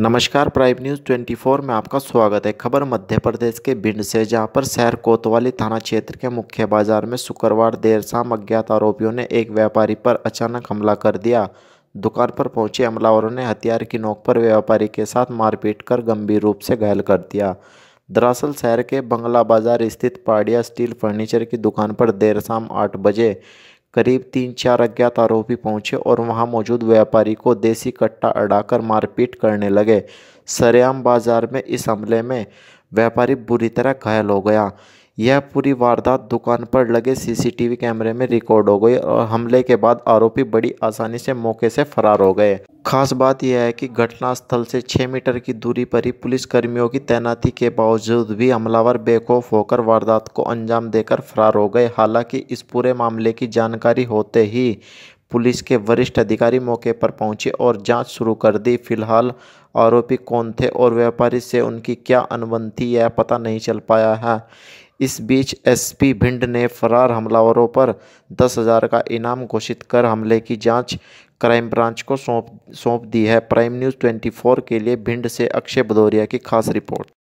नमस्कार prime news 24 में आपका स्वागत है खबर मध्य प्रदेश के भिंड से जहां पर शहर कोतवाली थाना क्षेत्र के मुख्य बाजार में शुक्रवार देर शाम अज्ञात आरोपियों ने एक व्यापारी पर अचानक हमला कर दिया दुकान पर पहुंचे हमलावरों ने हथियार की नोक पर व्यापारी के साथ मारपीट कर गंभीर रूप से घायल कर दिया दरअसल शहर के बंगला बाजार स्थित पाड़िया स्टील फर्नीचर की दुकान पर देर शाम आठ बजे करीब तीन चार अज्ञात आरोपी पहुंचे और वहां मौजूद व्यापारी को देसी कट्टा अड़ाकर मारपीट करने लगे सरेआम बाजार में इस हमले में व्यापारी बुरी तरह घायल हो गया यह पूरी वारदात दुकान पर लगे सीसीटीवी कैमरे में रिकॉर्ड हो गई और हमले के बाद आरोपी बड़ी आसानी से मौके से फरार हो गए खास बात यह है कि घटनास्थल से छः मीटर की दूरी पर ही पुलिस कर्मियों की तैनाती के बावजूद भी हमलावर बेखौफ होकर वारदात को अंजाम देकर फरार हो गए हालांकि इस पूरे मामले की जानकारी होते ही पुलिस के वरिष्ठ अधिकारी मौके पर पहुंचे और जांच शुरू कर दी फिलहाल आरोपी कौन थे और व्यापारी से उनकी क्या अनबन थी यह पता नहीं चल पाया है इस बीच एसपी भिंड ने फरार हमलावरों पर दस हजार का इनाम घोषित कर हमले की जांच क्राइम ब्रांच को सौंप सौंप दी है प्राइम न्यूज़ 24 के लिए भिंड से अक्षय भदौरिया की खास रिपोर्ट